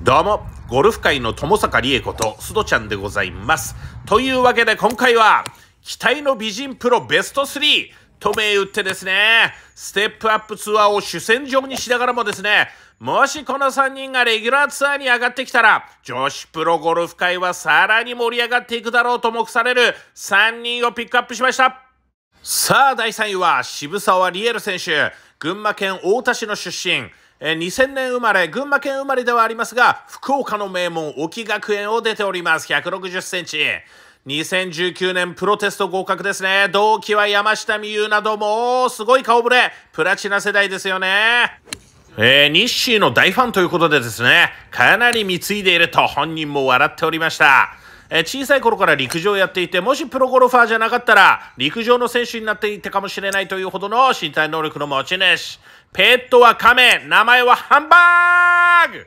どうも、ゴルフ界の友坂理恵子と須戸ちゃんでございます。というわけで今回は、期待の美人プロベスト 3! と銘打ってですね、ステップアップツアーを主戦場にしながらもですね、もしこの3人がレギュラーツアーに上がってきたら、女子プロゴルフ界はさらに盛り上がっていくだろうと目される3人をピックアップしました。さあ、第3位は渋沢リ恵留選手、群馬県太田市の出身、えー、2000年生まれ、群馬県生まれではありますが、福岡の名門、沖学園を出ております。160センチ。2019年プロテスト合格ですね。同期は山下美優なども、すごい顔ぶれ。プラチナ世代ですよね。えー、ニッシーの大ファンということでですね、かなり貢いでいると本人も笑っておりました。え小さい頃から陸上をやっていて、もしプロゴルファーじゃなかったら、陸上の選手になっていたかもしれないというほどの身体能力の持ち主。ペットは亀、名前はハンバーグ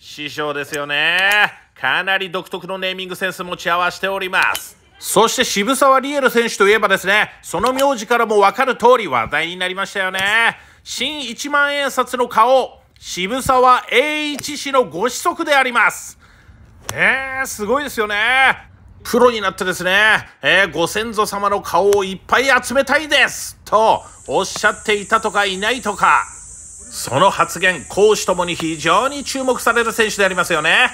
師匠ですよね。かなり独特のネーミングセンス持ち合わせております。そして渋沢リエル選手といえばですね、その名字からもわかる通り話題になりましたよね。新1万円札の顔、渋沢栄一氏のご子息であります。えー、すごいですよね。プロになってですね、えー、ご先祖様の顔をいっぱい集めたいですとおっしゃっていたとかいないとか、その発言、講師ともに非常に注目される選手でありますよね。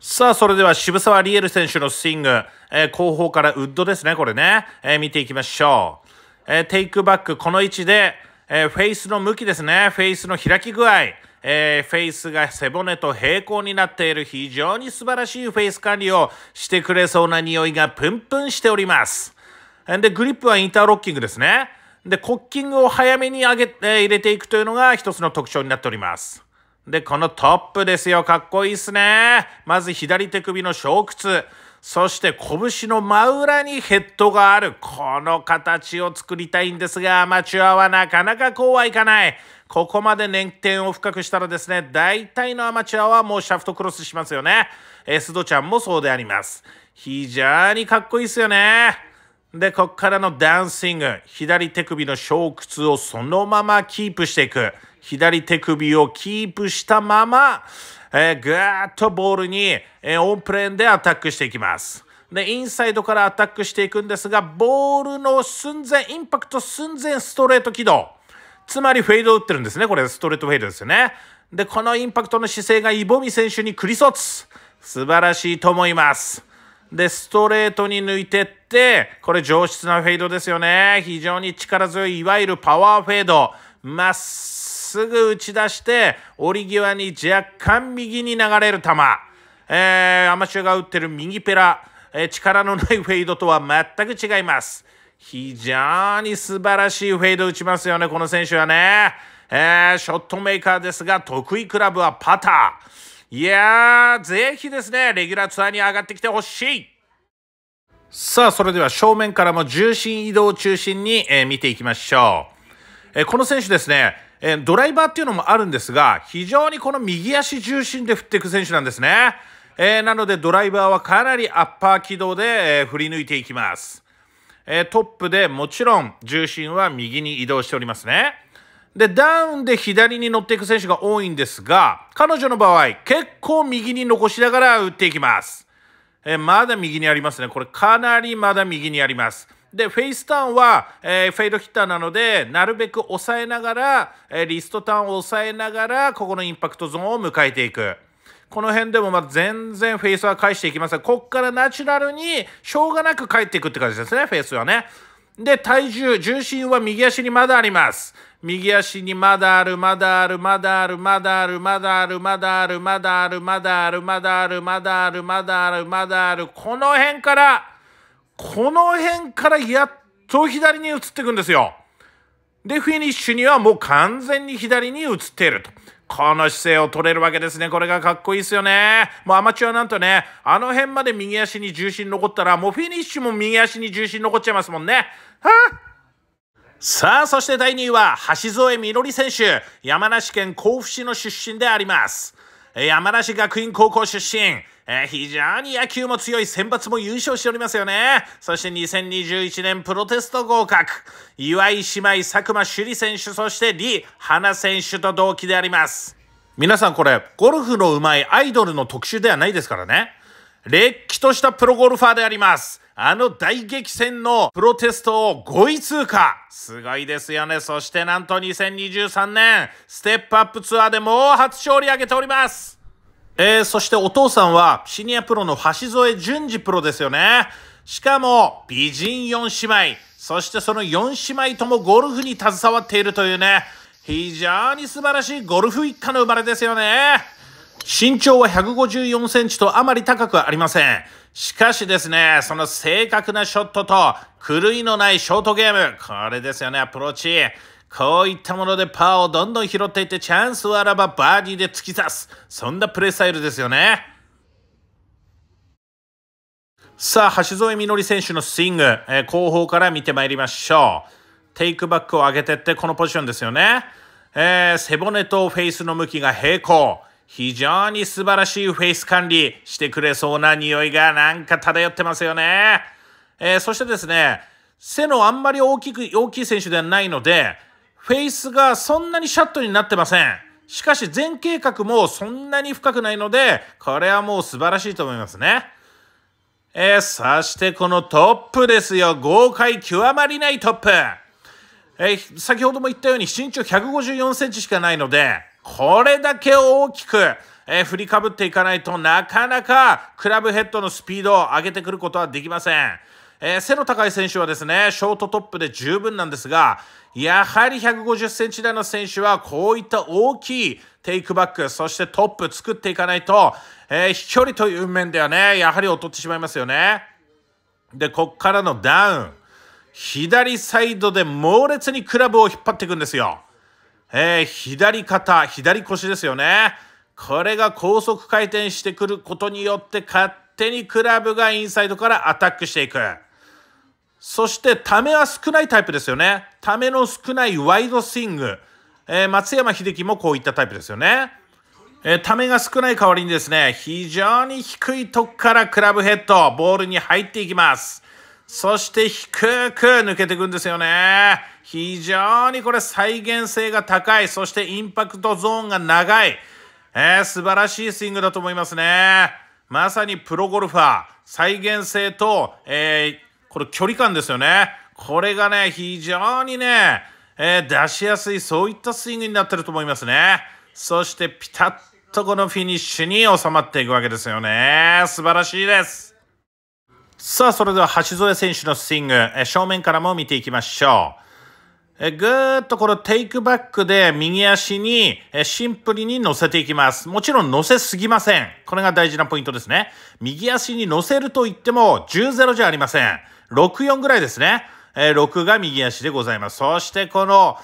さあ、それでは渋沢リエル選手のスイング、えー、後方からウッドですね、これね、えー、見ていきましょう。えテイクバック、この位置で、えフェイスの向きですね、フェイスの開き具合。えー、フェイスが背骨と平行になっている非常に素晴らしいフェイス管理をしてくれそうな匂いがプンプンしております。で、グリップはインターロッキングですね。で、コッキングを早めに上げ、えー、入れていくというのが一つの特徴になっております。で、このトップですよ。かっこいいっすね。まず左手首の小屈。そして拳の真裏にヘッドがある。この形を作りたいんですが、アマチュアはなかなかこうはいかない。ここまで年点を深くしたらですね、大体のアマチュアはもうシャフトクロスしますよね。エスドちゃんもそうであります。非常にかっこいいですよね。で、こっからのダンシング。左手首の小屈をそのままキープしていく。左手首をキープしたまま、えー、ぐーっとボールに、えー、オンプレーンでアタックしていきます。で、インサイドからアタックしていくんですが、ボールの寸前、インパクト寸前ストレート軌道。つまりフェイド打ってるんですね。これストレートフェイドですよね。で、このインパクトの姿勢がイボミ選手にクリソツ。素晴らしいと思います。で、ストレートに抜いてって、これ上質なフェードですよね。非常に力強い、いわゆるパワーフェード。まっすぐ打ち出して折り際に若干右に流れる球、えー、アマチュアが打ってる右ペラ、えー、力のないフェードとは全く違います非常に素晴らしいフェード打ちますよねこの選手はね、えー、ショットメーカーですが得意クラブはパターいやーぜひですねレギュラーツアーに上がってきてほしいさあそれでは正面からも重心移動を中心に、えー、見ていきましょう、えー、この選手ですねえー、ドライバーっていうのもあるんですが、非常にこの右足重心で振っていく選手なんですね。えー、なのでドライバーはかなりアッパー軌道で、えー、振り抜いていきます。えトップでもちろん重心は右に移動しておりますね。で、ダウンで左に乗っていく選手が多いんですが、彼女の場合、結構右に残しながら打っていきます。えまだ右にありますね。これかなりまだ右にあります。でフェイスターンは、えー、フェードヒッターなのでなるべく抑えながら、えー、リストターンを抑えながらここのインパクトゾーンを迎えていく。この辺でもま全然フェイスは返していきますがこっからナチュラルにしょうがなく返っていくって感じですねフェイスはね。で体重重心は右足にまだあります右足にまだあるまだあるまだあるまだあるまだあるまだあるまだあるまだあるまだあるまだあるまだあるまだあるまだあるこの辺からこの辺からやっと左に移っていくんですよ。で、フィニッシュにはもう完全に左に移っていると。この姿勢を取れるわけですね。これがかっこいいですよね。もうアマチュアなんとね、あの辺まで右足に重心残ったら、もうフィニッシュも右足に重心残っちゃいますもんね。はぁさあ、そして第2位は、橋添みのり選手。山梨県甲府市の出身であります。山梨学院高校出身。えー、非常に野球も強い選抜も優勝しておりますよね。そして2021年プロテスト合格。岩井姉妹、佐久間朱里選手、そして李花選手と同期であります。皆さんこれ、ゴルフの上手いアイドルの特集ではないですからね。れっきとしたプロゴルファーであります。あの大激戦のプロテストを5位通過。すごいですよね。そしてなんと2023年、ステップアップツアーでもう初勝利挙げております。えー、そしてお父さんはシニアプロの橋添淳二プロですよね。しかも美人4姉妹、そしてその4姉妹ともゴルフに携わっているというね、非常に素晴らしいゴルフ一家の生まれですよね。身長は154センチとあまり高くありません。しかしですね、その正確なショットと狂いのないショートゲーム、これですよね、アプローチ。こういったものでパーをどんどん拾っていってチャンスはあらばバーディーで突き刺す。そんなプレースタイルですよね。さあ、橋添り選手のスイング、えー、後方から見てまいりましょう。テイクバックを上げてってこのポジションですよね。えー、背骨とフェイスの向きが平行。非常に素晴らしいフェイス管理してくれそうな匂いがなんか漂ってますよね。えー、そしてですね、背のあんまり大きく、大きい選手ではないので、フェイスがそんなにシャットになってません。しかし前傾角もそんなに深くないので、これはもう素晴らしいと思いますね。えー、そしてこのトップですよ。豪快極まりないトップ。えー、先ほども言ったように身長154センチしかないので、これだけ大きく、えー、振りかぶっていかないとなかなかクラブヘッドのスピードを上げてくることはできません。えー、背の高い選手はですね、ショートトップで十分なんですが、やはり150センチ台の選手はこういった大きいテイクバック、そしてトップ作っていかないと、えー、飛距離という面ではね、やはり劣ってしまいますよね。で、こっからのダウン。左サイドで猛烈にクラブを引っ張っていくんですよ。えー、左肩、左腰ですよね。これが高速回転してくることによって勝手にクラブがインサイドからアタックしていく。そしてためは少ないタイプですよね。ための少ないワイドスイング。えー、松山英樹もこういったタイプですよね。えー、ためが少ない代わりにですね、非常に低いとこからクラブヘッド、ボールに入っていきます。そして低く抜けていくんですよね。非常にこれ再現性が高い。そしてインパクトゾーンが長い。えー、素晴らしいスイングだと思いますね。まさにプロゴルファー。再現性と、えー、これ距離感ですよね。これがね、非常にね、えー、出しやすい、そういったスイングになってると思いますね。そしてピタッとこのフィニッシュに収まっていくわけですよね。素晴らしいです。さあ、それでは橋添選手のスイング、え正面からも見ていきましょう。えぐーっとこのテイクバックで右足にえシンプルに乗せていきます。もちろん乗せすぎません。これが大事なポイントですね。右足に乗せると言っても10-0じゃありません。64ぐらいですね。えー、6が右足でございます。そしてこの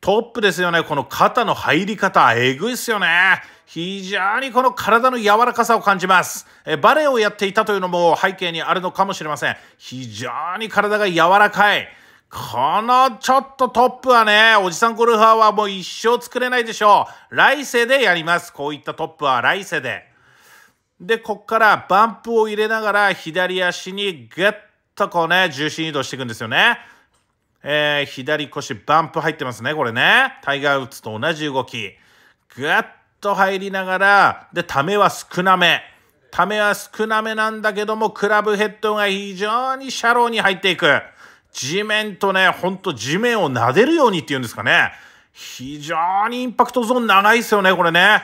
トップですよね。この肩の入り方、えぐいっすよね。非常にこの体の柔らかさを感じます。えバレエをやっていたというのも背景にあるのかもしれません。非常に体が柔らかい。このちょっとトップはね、おじさんゴルファーはもう一生作れないでしょう。来世でやります。こういったトップは来世で。で、こっからバンプを入れながら左足にグッとこうね、重心移動していくんですよね。えー、左腰バンプ入ってますね、これね。タイガー・ウッズと同じ動き。ぐっと入りながら、で、ためは少なめ。ためは少なめなんだけども、クラブヘッドが非常にシャローに入っていく。地面とね、ほんと地面を撫でるようにっていうんですかね。非常にインパクトゾーン長いですよね、これね。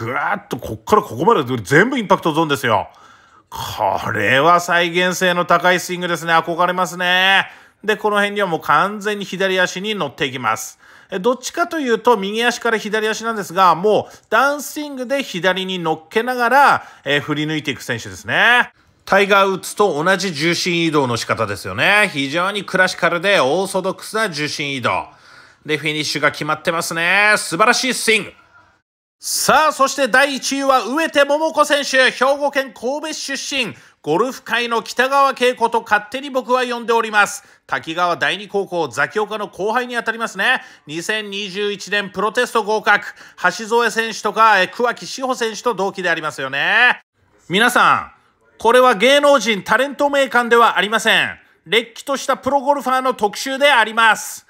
ぐわっと、こっからここまで全部インパクトゾーンですよ。これは再現性の高いスイングですね。憧れますね。で、この辺にはもう完全に左足に乗っていきます。どっちかというと、右足から左足なんですが、もうダンスイングで左に乗っけながら、えー、振り抜いていく選手ですね。タイガー・ウッズと同じ重心移動の仕方ですよね。非常にクラシカルでオーソドックスな重心移動。で、フィニッシュが決まってますね。素晴らしいスイング。さあ、そして第1位は植手桃子選手、兵庫県神戸市出身、ゴルフ界の北川景子と勝手に僕は呼んでおります。滝川第二高校ザキオカの後輩にあたりますね。2021年プロテスト合格、橋添選手とか桑木志保選手と同期でありますよね。皆さん、これは芸能人タレント名鑑ではありません。れっきとしたプロゴルファーの特集であります。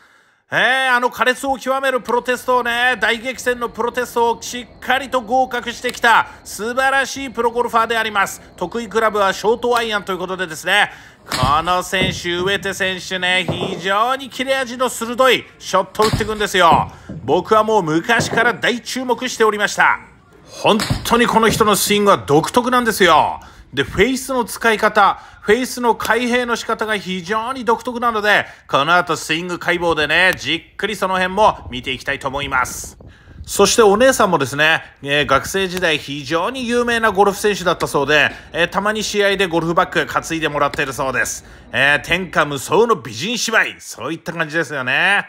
えー、あの苛烈を極めるプロテストをね、大激戦のプロテストをしっかりと合格してきた、素晴らしいプロゴルファーであります。得意クラブはショートアイアンということでですね、この選手、植手選手ね、非常に切れ味の鋭いショットを打っていくんですよ。僕はもう昔から大注目しておりました。本当にこの人のスイングは独特なんですよ。で、フェイスの使い方、フェイスの開閉の仕方が非常に独特なので、この後スイング解剖でね、じっくりその辺も見ていきたいと思います。そしてお姉さんもですね、えー、学生時代非常に有名なゴルフ選手だったそうで、えー、たまに試合でゴルフバッグ担いでもらっているそうです。えー、天下無双の美人芝居、そういった感じですよね。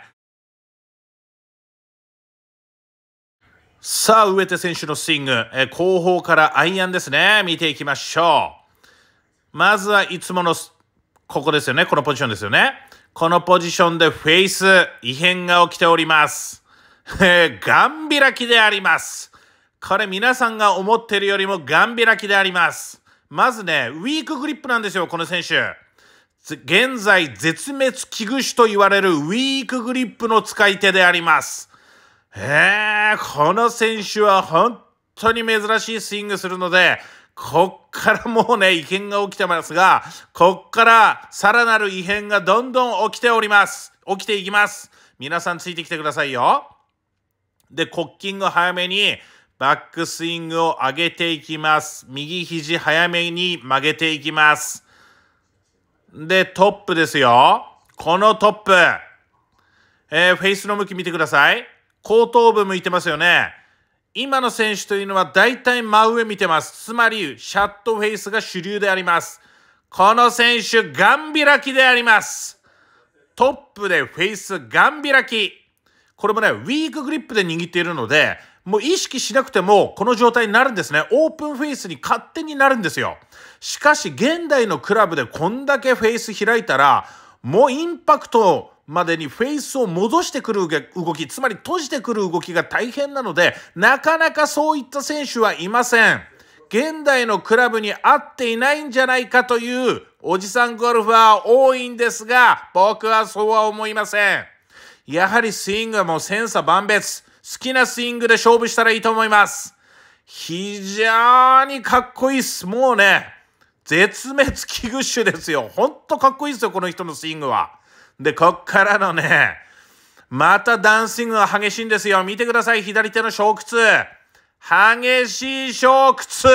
さあ、植手選手のスイング、え後方からアイアンですね、見ていきましょう。まずはいつもの、ここですよね。このポジションですよね。このポジションでフェイス、異変が起きております。えー、ガン開きであります。これ皆さんが思ってるよりもガン開きであります。まずね、ウィークグリップなんですよ、この選手。現在、絶滅危惧種と言われるウィークグリップの使い手であります。えー、この選手は本当に珍しいスイングするので、こっからもうね、異変が起きてますが、こっからさらなる異変がどんどん起きております。起きていきます。皆さんついてきてくださいよ。で、コッキング早めに、バックスイングを上げていきます。右肘早めに曲げていきます。で、トップですよ。このトップ。えー、フェイスの向き見てください。後頭部向いてますよね。今の選手というのは大体真上見てます。つまり、シャットフェイスが主流であります。この選手、ガン開きであります。トップでフェイス、ガン開き。これもね、ウィークグリップで握っているので、もう意識しなくてもこの状態になるんですね。オープンフェイスに勝手になるんですよ。しかし現代のクラブでこんだけフェイス開いたら、もうインパクトまでにフェイスを戻してくる動き、つまり閉じてくる動きが大変なので、なかなかそういった選手はいません。現代のクラブに合っていないんじゃないかというおじさんゴルフは多いんですが、僕はそうは思いません。やはりスイングはもう千差万別。好きなスイングで勝負したらいいと思います。非常にかっこいいっす。もうね、絶滅危惧種ですよ。ほんとかっこいいですよ、この人のスイングは。で、こっからのね、またダンシングが激しいんですよ。見てください。左手の小屈。激しい小屈。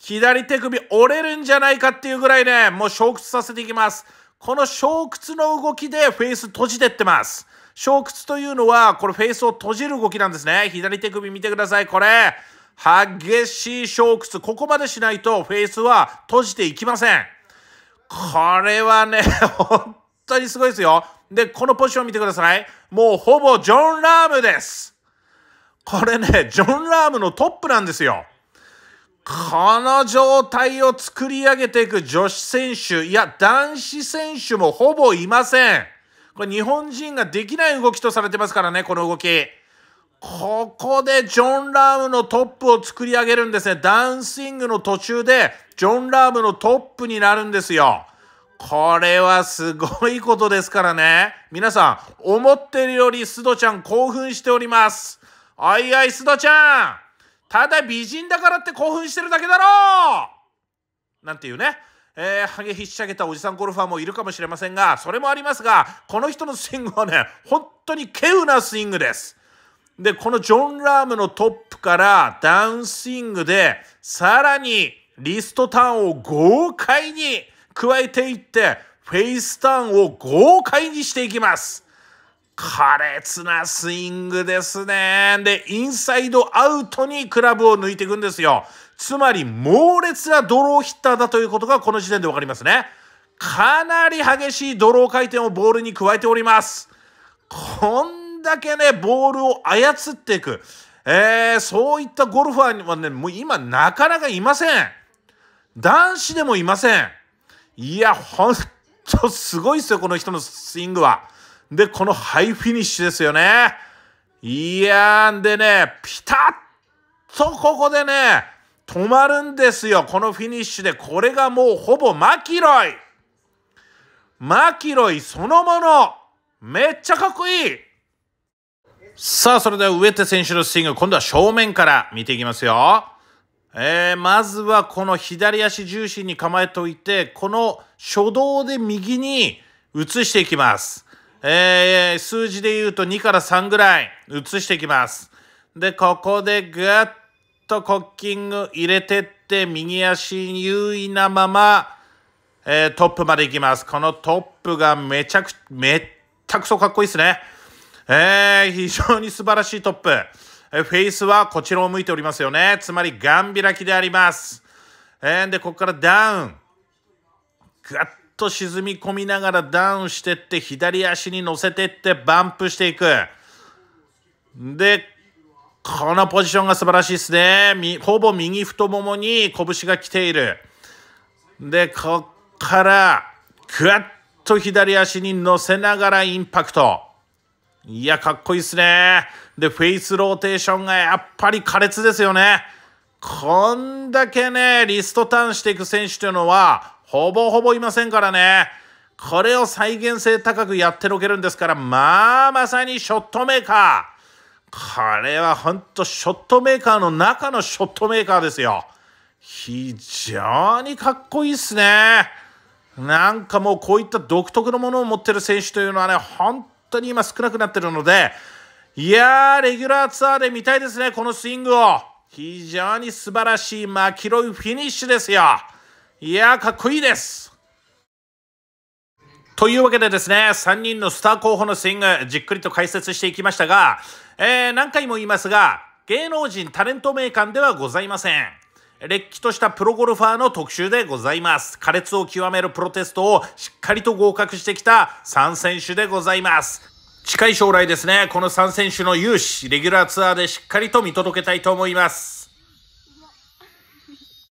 左手首折れるんじゃないかっていうぐらいね、もう小屈させていきます。この小屈の動きでフェイス閉じてってます。小屈というのは、これフェイスを閉じる動きなんですね。左手首見てください。これ、激しい小屈。ここまでしないとフェイスは閉じていきません。これはね、本当にすごいですよ。で、このポジション見てください。もうほぼジョン・ラームです。これね、ジョン・ラームのトップなんですよ。この状態を作り上げていく女子選手、いや、男子選手もほぼいません。これ日本人ができない動きとされてますからね、この動き。ここでジョン・ラームのトップを作り上げるんですね。ダンシングの途中でジョン・ラームのトップになるんですよ。これはすごいことですからね。皆さん、思ってるより須戸ちゃん興奮しております。あいあい須戸ちゃんただ美人だからって興奮してるだけだろうなんていうね。えー、ハゲひっしゃげたおじさんゴルファーもいるかもしれませんが、それもありますが、この人のスイングはね、本当に稀有なスイングです。で、このジョン・ラームのトップからダウンスイングで、さらにリストターンを豪快に加えていってフェイスターンを豪快にしていきます。苛烈なスイングですね。で、インサイドアウトにクラブを抜いていくんですよ。つまり、猛烈なドローヒッターだということがこの時点でわかりますね。かなり激しいドロー回転をボールに加えております。こんだけね、ボールを操っていく。えー、そういったゴルファーはね、もう今なかなかいません。男子でもいません。いや、ほんとすごいっすよ、この人のスイングは。で、このハイフィニッシュですよね。いやー、でね、ピタッとここでね、止まるんですよ、このフィニッシュで。これがもうほぼマキロイ。マキロイそのもの。めっちゃかっこいい。さあ、それでは植手選手のスイング、今度は正面から見ていきますよ。えー、まずはこの左足重心に構えておいて、この初動で右に移していきます。えー、数字で言うと2から3ぐらい移していきます。で、ここでぐっとコッキング入れてって、右足優位なまま、えー、トップまで行きます。このトップがめちゃく、めったくそかっこいいですね。えー、非常に素晴らしいトップ。えフェイスはこちらを向いておりますよね。つまり、ガン開きであります。えで、ここからダウン。ガッと沈み込みながらダウンしてって、左足に乗せてって、バンプしていく。で、このポジションが素晴らしいですね。ほぼ右太ももに拳が来ている。で、こっから、ぐっと左足に乗せながらインパクト。いや、かっこいいっすね。で、フェイスローテーションがやっぱり苛烈ですよね。こんだけね、リストターンしていく選手というのは、ほぼほぼいませんからね。これを再現性高くやってのけるんですから、まあ、まさにショットメーカー。これはほんとショットメーカーの中のショットメーカーですよ。非常にかっこいいっすね。なんかもうこういった独特のものを持ってる選手というのはね、本当に今少なくなってるので、いやー、レギュラーツアーで見たいですね、このスイングを。非常に素晴らしいマキロイフィニッシュですよ。いやー、かっこいいです。というわけでですね、3人のスター候補のスイング、じっくりと解説していきましたが、えー、何回も言いますが、芸能人タレント名鑑ではございません。れっきとしたプロゴルファーの特集でございます。苛烈を極めるプロテストをしっかりと合格してきた3選手でございます。近い将来ですね、この3選手の勇姿、レギュラーツアーでしっかりと見届けたいと思います。